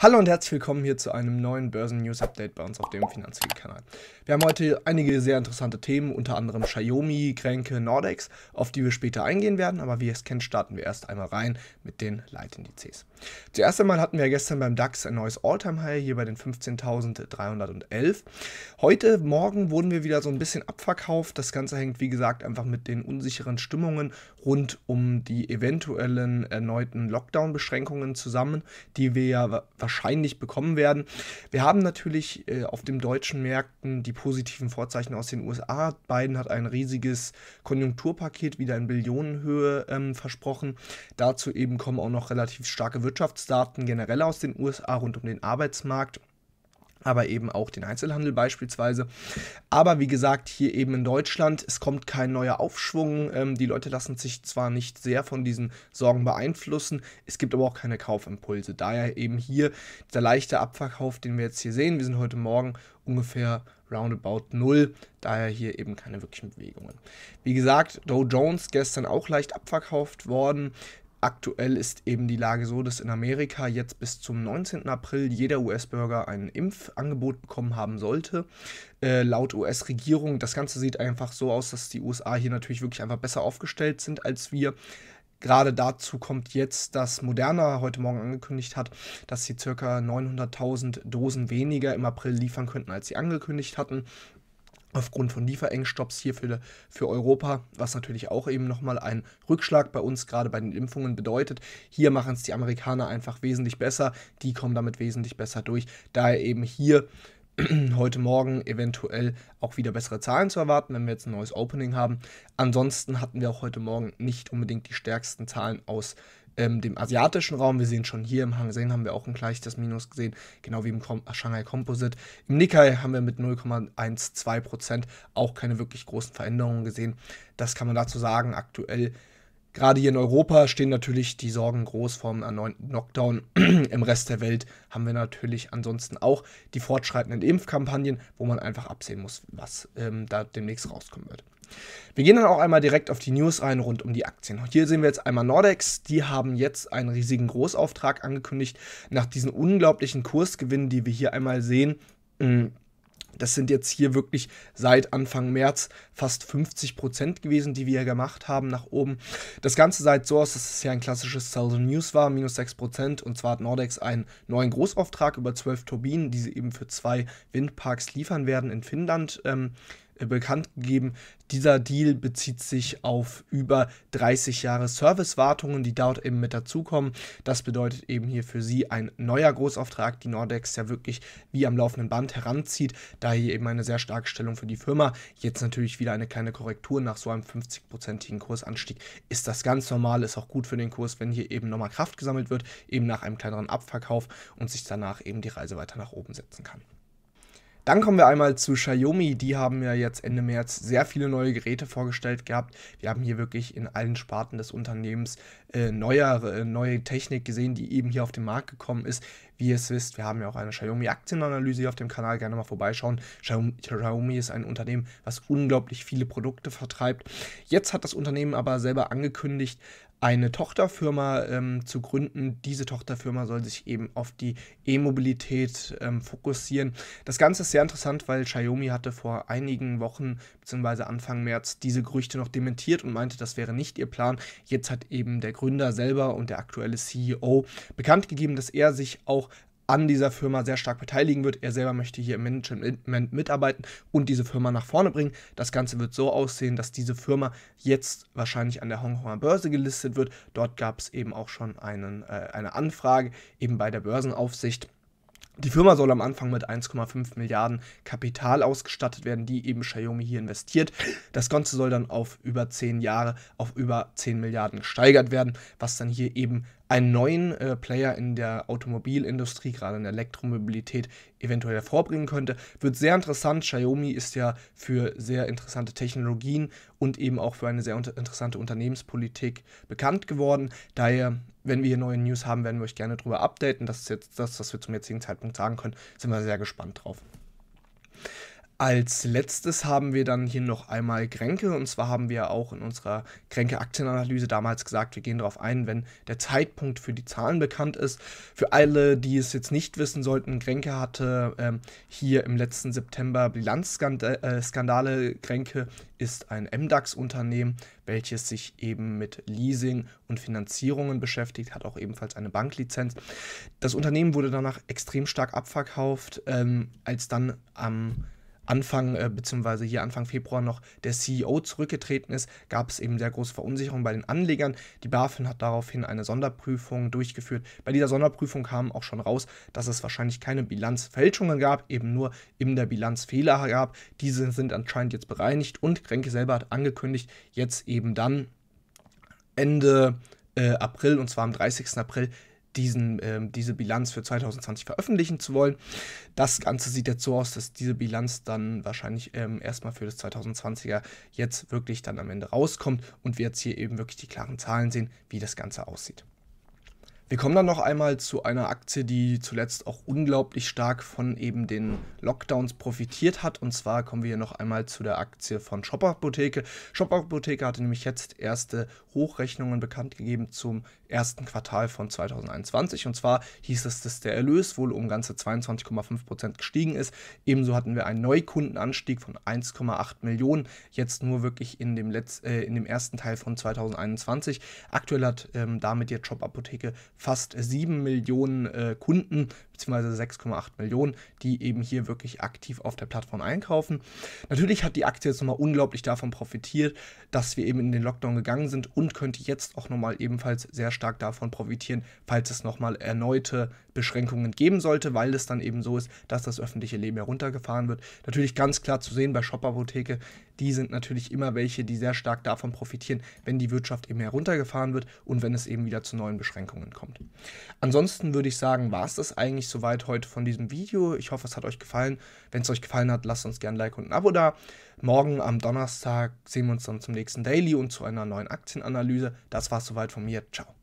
Hallo und herzlich willkommen hier zu einem neuen Börsen-News-Update bei uns auf dem Finanzflieg-Kanal. Wir haben heute einige sehr interessante Themen, unter anderem Xiaomi, Kränke, Nordex, auf die wir später eingehen werden, aber wie ihr es kennt, starten wir erst einmal rein mit den Leitindizes. Zuerst einmal hatten wir gestern beim DAX ein neues All-Time-High, hier bei den 15.311. Heute Morgen wurden wir wieder so ein bisschen abverkauft. Das Ganze hängt, wie gesagt, einfach mit den unsicheren Stimmungen rund um die eventuellen erneuten Lockdown-Beschränkungen zusammen, die wir ja wahrscheinlich wahrscheinlich bekommen werden. Wir haben natürlich äh, auf den deutschen Märkten die positiven Vorzeichen aus den USA. Biden hat ein riesiges Konjunkturpaket wieder in Billionenhöhe ähm, versprochen. Dazu eben kommen auch noch relativ starke Wirtschaftsdaten generell aus den USA rund um den Arbeitsmarkt aber eben auch den Einzelhandel beispielsweise. Aber wie gesagt, hier eben in Deutschland, es kommt kein neuer Aufschwung. Ähm, die Leute lassen sich zwar nicht sehr von diesen Sorgen beeinflussen, es gibt aber auch keine Kaufimpulse. Daher eben hier der leichte Abverkauf, den wir jetzt hier sehen. Wir sind heute Morgen ungefähr roundabout 0, daher hier eben keine wirklichen Bewegungen. Wie gesagt, Dow Jones gestern auch leicht abverkauft worden. Aktuell ist eben die Lage so, dass in Amerika jetzt bis zum 19. April jeder US-Bürger ein Impfangebot bekommen haben sollte. Äh, laut US-Regierung, das Ganze sieht einfach so aus, dass die USA hier natürlich wirklich einfach besser aufgestellt sind als wir. Gerade dazu kommt jetzt, dass Moderna heute Morgen angekündigt hat, dass sie ca. 900.000 Dosen weniger im April liefern könnten, als sie angekündigt hatten aufgrund von Lieferengstopps hier für, für Europa, was natürlich auch eben nochmal einen Rückschlag bei uns gerade bei den Impfungen bedeutet. Hier machen es die Amerikaner einfach wesentlich besser, die kommen damit wesentlich besser durch, daher eben hier heute Morgen eventuell auch wieder bessere Zahlen zu erwarten, wenn wir jetzt ein neues Opening haben. Ansonsten hatten wir auch heute Morgen nicht unbedingt die stärksten Zahlen aus ähm, dem asiatischen Raum. Wir sehen schon hier im Hang Seng haben wir auch ein gleiches Minus gesehen, genau wie im Kom äh, Shanghai Composite. Im Nikkei haben wir mit 0,12% auch keine wirklich großen Veränderungen gesehen. Das kann man dazu sagen. Aktuell Gerade hier in Europa stehen natürlich die Sorgen groß vor einem erneuten Knockdown. Im Rest der Welt haben wir natürlich ansonsten auch die fortschreitenden Impfkampagnen, wo man einfach absehen muss, was ähm, da demnächst rauskommen wird. Wir gehen dann auch einmal direkt auf die News ein rund um die Aktien. Hier sehen wir jetzt einmal Nordex. Die haben jetzt einen riesigen Großauftrag angekündigt. Nach diesen unglaublichen Kursgewinnen, die wir hier einmal sehen, mh, mm, das sind jetzt hier wirklich seit Anfang März fast 50 Prozent gewesen, die wir gemacht haben nach oben. Das Ganze sah so aus, dass es ja ein klassisches Southern News war, minus 6 Prozent. Und zwar hat Nordex einen neuen Großauftrag über 12 Turbinen, die sie eben für zwei Windparks liefern werden in Finnland. Ähm, äh, bekannt gegeben. Dieser Deal bezieht sich auf über 30 Jahre Servicewartungen, die dort eben mit dazukommen. Das bedeutet eben hier für sie ein neuer Großauftrag, die Nordex ja wirklich wie am laufenden Band heranzieht. da hier eben eine sehr starke Stellung für die Firma. Jetzt natürlich wieder eine kleine Korrektur nach so einem 50-prozentigen Kursanstieg. Ist das ganz normal, ist auch gut für den Kurs, wenn hier eben nochmal Kraft gesammelt wird, eben nach einem kleineren Abverkauf und sich danach eben die Reise weiter nach oben setzen kann. Dann kommen wir einmal zu Xiaomi. Die haben ja jetzt Ende März sehr viele neue Geräte vorgestellt gehabt. Wir haben hier wirklich in allen Sparten des Unternehmens äh, neuere, äh, neue Technik gesehen, die eben hier auf den Markt gekommen ist. Wie ihr es wisst, wir haben ja auch eine Xiaomi-Aktienanalyse hier auf dem Kanal. Gerne mal vorbeischauen. Xiaomi, Xiaomi ist ein Unternehmen, was unglaublich viele Produkte vertreibt. Jetzt hat das Unternehmen aber selber angekündigt, eine Tochterfirma ähm, zu gründen. Diese Tochterfirma soll sich eben auf die E-Mobilität ähm, fokussieren. Das Ganze ist sehr interessant, weil Xiaomi hatte vor einigen Wochen bzw. Anfang März diese Gerüchte noch dementiert und meinte, das wäre nicht ihr Plan. Jetzt hat eben der Gründer selber und der aktuelle CEO bekannt gegeben, dass er sich auch an dieser Firma sehr stark beteiligen wird. Er selber möchte hier im Management mitarbeiten und diese Firma nach vorne bringen. Das Ganze wird so aussehen, dass diese Firma jetzt wahrscheinlich an der Hongkonger Börse gelistet wird. Dort gab es eben auch schon einen, äh, eine Anfrage eben bei der Börsenaufsicht. Die Firma soll am Anfang mit 1,5 Milliarden Kapital ausgestattet werden, die eben Xiaomi hier investiert. Das Ganze soll dann auf über 10 Jahre auf über 10 Milliarden gesteigert werden, was dann hier eben einen neuen äh, Player in der Automobilindustrie, gerade in der Elektromobilität, eventuell hervorbringen könnte. Wird sehr interessant. Xiaomi ist ja für sehr interessante Technologien und eben auch für eine sehr unter interessante Unternehmenspolitik bekannt geworden. Daher, wenn wir hier neue News haben, werden wir euch gerne darüber updaten. Das ist jetzt das, was wir zum jetzigen Zeitpunkt sagen können. Sind wir sehr gespannt drauf. Als letztes haben wir dann hier noch einmal Kränke und zwar haben wir auch in unserer Kränke-Aktienanalyse damals gesagt, wir gehen darauf ein, wenn der Zeitpunkt für die Zahlen bekannt ist. Für alle, die es jetzt nicht wissen sollten, Kränke hatte ähm, hier im letzten September Bilanzskandale. Äh, äh Kränke ist ein MDAX-Unternehmen, welches sich eben mit Leasing und Finanzierungen beschäftigt, hat auch ebenfalls eine Banklizenz. Das Unternehmen wurde danach extrem stark abverkauft, ähm, als dann am Anfang äh, bzw. hier Anfang Februar noch der CEO zurückgetreten ist, gab es eben sehr große Verunsicherung bei den Anlegern. Die BaFin hat daraufhin eine Sonderprüfung durchgeführt. Bei dieser Sonderprüfung kam auch schon raus, dass es wahrscheinlich keine Bilanzfälschungen gab, eben nur in der Bilanz Fehler gab. Diese sind anscheinend jetzt bereinigt und Kränke selber hat angekündigt, jetzt eben dann Ende äh, April und zwar am 30. April diesen, ähm, diese Bilanz für 2020 veröffentlichen zu wollen. Das Ganze sieht jetzt so aus, dass diese Bilanz dann wahrscheinlich ähm, erstmal für das 2020er jetzt wirklich dann am Ende rauskommt und wir jetzt hier eben wirklich die klaren Zahlen sehen, wie das Ganze aussieht. Wir kommen dann noch einmal zu einer Aktie, die zuletzt auch unglaublich stark von eben den Lockdowns profitiert hat. Und zwar kommen wir hier noch einmal zu der Aktie von Shop Apotheke. Shop Apotheke hatte nämlich jetzt erste Hochrechnungen bekannt gegeben zum ersten Quartal von 2021. Und zwar hieß es, dass der Erlös wohl um ganze 22,5 Prozent gestiegen ist. Ebenso hatten wir einen Neukundenanstieg von 1,8 Millionen. Jetzt nur wirklich in dem, Letz-, äh, in dem ersten Teil von 2021. Aktuell hat ähm, damit jetzt Shop Apotheke fast 7 Millionen äh, Kunden, beziehungsweise 6,8 Millionen, die eben hier wirklich aktiv auf der Plattform einkaufen. Natürlich hat die Aktie jetzt nochmal unglaublich davon profitiert, dass wir eben in den Lockdown gegangen sind und könnte jetzt auch nochmal ebenfalls sehr stark davon profitieren, falls es nochmal erneute Beschränkungen geben sollte, weil es dann eben so ist, dass das öffentliche Leben heruntergefahren wird. Natürlich ganz klar zu sehen bei Shop-Apotheke, die sind natürlich immer welche, die sehr stark davon profitieren, wenn die Wirtschaft eben heruntergefahren wird und wenn es eben wieder zu neuen Beschränkungen kommt kommt. Ansonsten würde ich sagen, war es das eigentlich soweit heute von diesem Video. Ich hoffe, es hat euch gefallen. Wenn es euch gefallen hat, lasst uns gerne ein Like und ein Abo da. Morgen am Donnerstag sehen wir uns dann zum nächsten Daily und zu einer neuen Aktienanalyse. Das war es soweit von mir. Ciao.